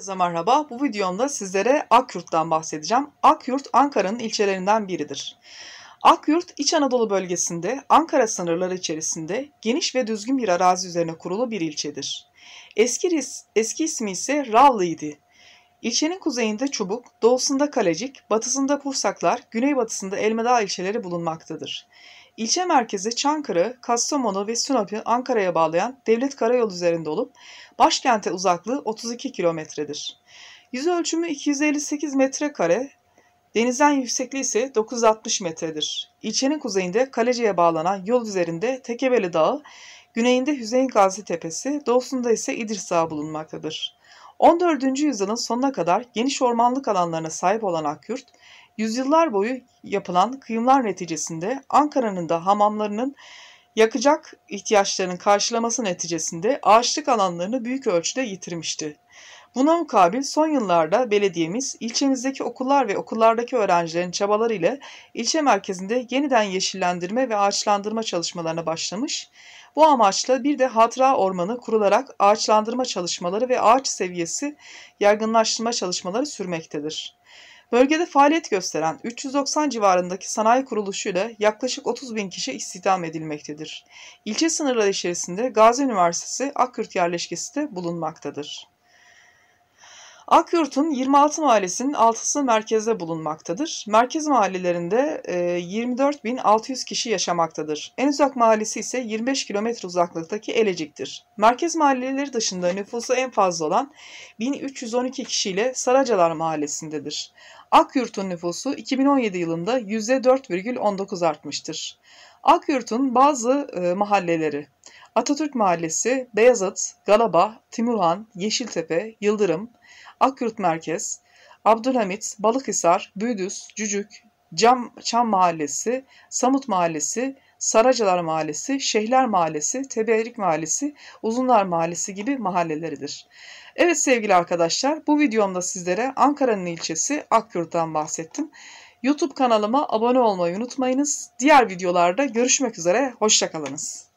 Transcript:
Herkese merhaba. Bu videomda sizlere Akyurt'tan bahsedeceğim. Akyurt Ankara'nın ilçelerinden biridir. Akyurt İç Anadolu bölgesinde Ankara sınırları içerisinde geniş ve düzgün bir arazi üzerine kurulu bir ilçedir. Eski, eski ismi ise Ravlı İlçenin kuzeyinde Çubuk, doğusunda Kalecik, batısında Pursaklar, güneybatısında Elmedağ ilçeleri bulunmaktadır. İlçe merkezi Çankırı, Kastamonu ve Sinop'u Ankara'ya bağlayan devlet karayolu üzerinde olup başkente uzaklığı 32 kilometredir. Yüz ölçümü 258 metrekare, denizden yüksekliği ise 960 metredir. İlçenin kuzeyinde Kaleci'ye bağlanan yol üzerinde Tekebeli Dağı, güneyinde Hüseyin Gazi Tepesi, doğusunda ise İdris Dağı bulunmaktadır. 14. yüzyılın sonuna kadar geniş ormanlık alanlarına sahip olan Akyurt, Yüzyıllar boyu yapılan kıyımlar neticesinde Ankara'nın da hamamlarının yakacak ihtiyaçlarının karşılaması neticesinde ağaçlık alanlarını büyük ölçüde yitirmişti. Buna mukabil son yıllarda belediyemiz ilçemizdeki okullar ve okullardaki öğrencilerin çabaları ile ilçe merkezinde yeniden yeşillendirme ve ağaçlandırma çalışmalarına başlamış. Bu amaçla bir de hatıra ormanı kurularak ağaçlandırma çalışmaları ve ağaç seviyesi yaygınlaştırma çalışmaları sürmektedir. Bölgede faaliyet gösteren 390 civarındaki sanayi kuruluşuyla yaklaşık 30 bin kişi istihdam edilmektedir. İlçe sınırları içerisinde Gazi Üniversitesi Akkürt yerleşkesi de bulunmaktadır. Akyurt'un 26 mahallesinin 6'sı merkezde bulunmaktadır. Merkez mahallelerinde 24.600 e, kişi yaşamaktadır. En uzak mahallesi ise 25 kilometre uzaklıktaki Elecik'tir. Merkez mahalleleri dışında nüfusu en fazla olan 1312 kişiyle Saracalar mahallesindedir. Akyurt'un nüfusu 2017 yılında %4,19 artmıştır. Akyurt'un bazı e, mahalleleri Atatürk Mahallesi, Beyazıt, Galaba, Timurhan, Yeşiltepe, Yıldırım, Akyurt Merkez, Abdülhamit, Balıkhisar, Büyüdüz, Cücük, Cam, Çam Mahallesi, Samut Mahallesi, Saracalar Mahallesi, Şehler Mahallesi, Teberik Mahallesi, Uzunlar Mahallesi gibi mahalleleridir. Evet sevgili arkadaşlar bu videomda sizlere Ankara'nın ilçesi Akkurt'tan bahsettim. YouTube kanalıma abone olmayı unutmayınız. Diğer videolarda görüşmek üzere, hoşçakalınız.